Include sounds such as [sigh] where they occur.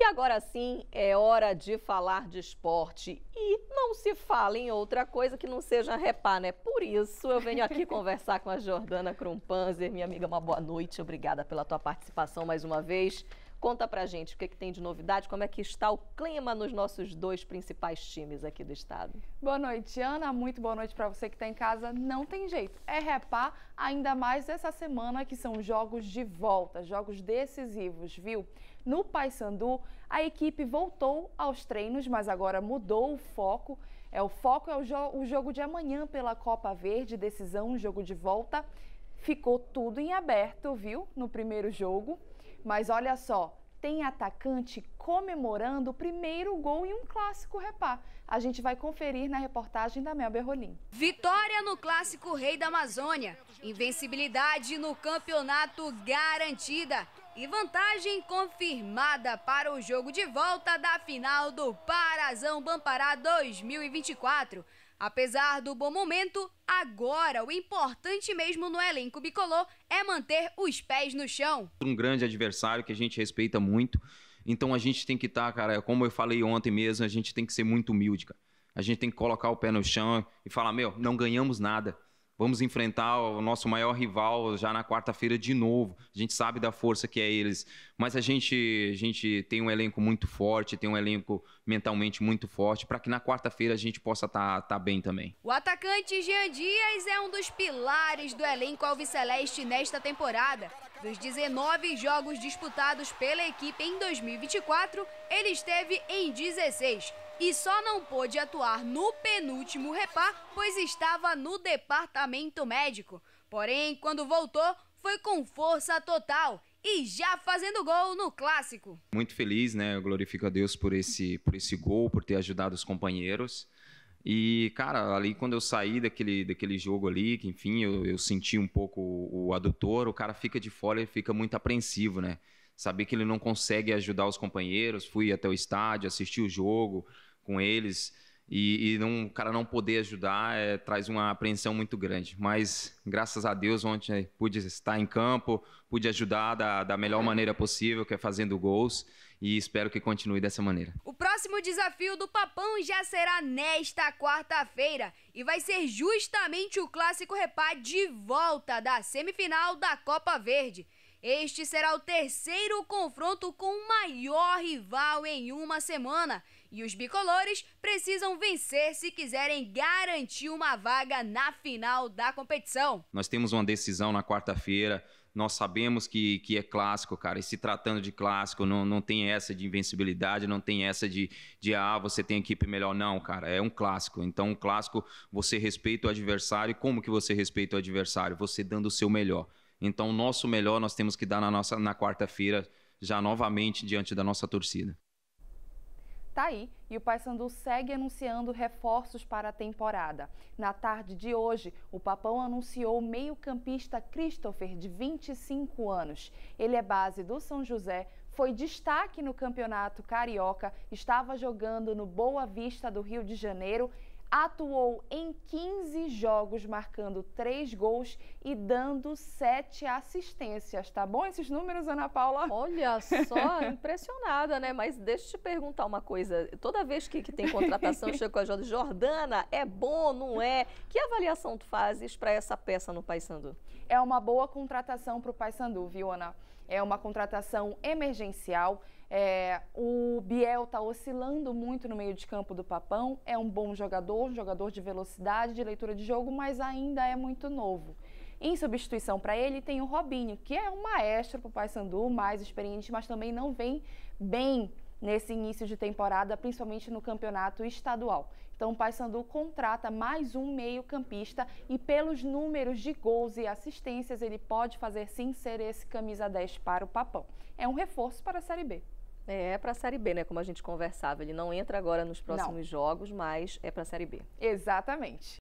E agora sim é hora de falar de esporte. E não se fala em outra coisa que não seja repá, né? Por isso eu venho aqui [laughs] conversar com a Jordana Krumpanzer. Minha amiga, uma boa noite. Obrigada pela tua participação mais uma vez. Conta pra gente o que, é que tem de novidade, como é que está o clima nos nossos dois principais times aqui do estado. Boa noite, Ana. Muito boa noite para você que está em casa. Não tem jeito. É repá, ainda mais essa semana que são jogos de volta, jogos decisivos, viu? No Paysandu, a equipe voltou aos treinos, mas agora mudou o foco. É o foco é o, jo o jogo de amanhã pela Copa Verde, decisão, jogo de volta. Ficou tudo em aberto, viu? No primeiro jogo. Mas olha só, tem atacante comemorando o primeiro gol em um clássico repá. A gente vai conferir na reportagem da Mel Berrolim. Vitória no clássico Rei da Amazônia, invencibilidade no campeonato garantida e vantagem confirmada para o jogo de volta da final do Parazão Bampará 2024. Apesar do bom momento, agora o importante mesmo no elenco bicolor é manter os pés no chão. Um grande adversário que a gente respeita muito. Então a gente tem que estar, tá, cara, como eu falei ontem mesmo, a gente tem que ser muito humilde, cara. A gente tem que colocar o pé no chão e falar: meu, não ganhamos nada. Vamos enfrentar o nosso maior rival já na quarta-feira de novo. A gente sabe da força que é eles, mas a gente, a gente tem um elenco muito forte, tem um elenco mentalmente muito forte, para que na quarta-feira a gente possa estar tá, tá bem também. O atacante Jean Dias é um dos pilares do elenco alviceleste nesta temporada. Dos 19 jogos disputados pela equipe em 2024, ele esteve em 16 e só não pôde atuar no penúltimo repar, pois estava no departamento médico. Porém, quando voltou, foi com força total e já fazendo gol no clássico. Muito feliz, né? Eu glorifico a Deus por esse, por esse gol, por ter ajudado os companheiros. E, cara, ali quando eu saí daquele, daquele jogo ali, que enfim, eu, eu senti um pouco o, o adutor, o cara fica de fora e fica muito apreensivo, né? Saber que ele não consegue ajudar os companheiros, fui até o estádio, assisti o jogo, com eles e, e não, o cara não poder ajudar é, traz uma apreensão muito grande. Mas graças a Deus ontem pude estar em campo, pude ajudar da, da melhor maneira possível, que é fazendo gols e espero que continue dessa maneira. O próximo desafio do Papão já será nesta quarta-feira e vai ser justamente o clássico repá de volta da semifinal da Copa Verde. Este será o terceiro confronto com o maior rival em uma semana e os bicolores precisam vencer se quiserem garantir uma vaga na final da competição. Nós temos uma decisão na quarta-feira. Nós sabemos que, que é clássico, cara. E se tratando de clássico, não, não tem essa de invencibilidade, não tem essa de, de ah, você tem equipe melhor. Não, cara. É um clássico. Então, um clássico, você respeita o adversário. E como que você respeita o adversário? Você dando o seu melhor. Então, o nosso melhor nós temos que dar na, nossa, na quarta-feira, já novamente diante da nossa torcida. Tá aí, e o Paysandu segue anunciando reforços para a temporada. Na tarde de hoje, o Papão anunciou o meio-campista Christopher, de 25 anos. Ele é base do São José, foi destaque no Campeonato Carioca, estava jogando no Boa Vista do Rio de Janeiro atuou em 15 jogos, marcando 3 gols e dando 7 assistências. Tá bom esses números, Ana Paula? Olha só, [laughs] impressionada, né? Mas deixa eu te perguntar uma coisa. Toda vez que, que tem contratação, [laughs] chega com a Jordana. Jordana, é bom, não é? Que avaliação tu fazes para essa peça no Paysandu? É uma boa contratação para o Paysandu, viu, Ana? É uma contratação emergencial é, o Biel está oscilando muito no meio de campo do Papão. É um bom jogador, um jogador de velocidade, de leitura de jogo, mas ainda é muito novo. Em substituição para ele tem o Robinho, que é um maestro para o Paysandu, mais experiente, mas também não vem bem nesse início de temporada, principalmente no campeonato estadual. Então, o Paysandu contrata mais um meio-campista e, pelos números de gols e assistências, ele pode fazer sim ser esse camisa 10 para o Papão. É um reforço para a Série B. É, é para a Série B, né? Como a gente conversava, ele não entra agora nos próximos não. jogos, mas é para a Série B. Exatamente.